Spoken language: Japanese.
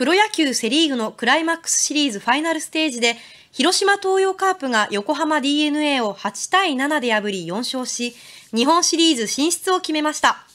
プロ野球セ・リーグのクライマックスシリーズファイナルステージで、広島東洋カープが横浜 d n a を8対7で破り4勝し、日本シリーズ進出を決めました。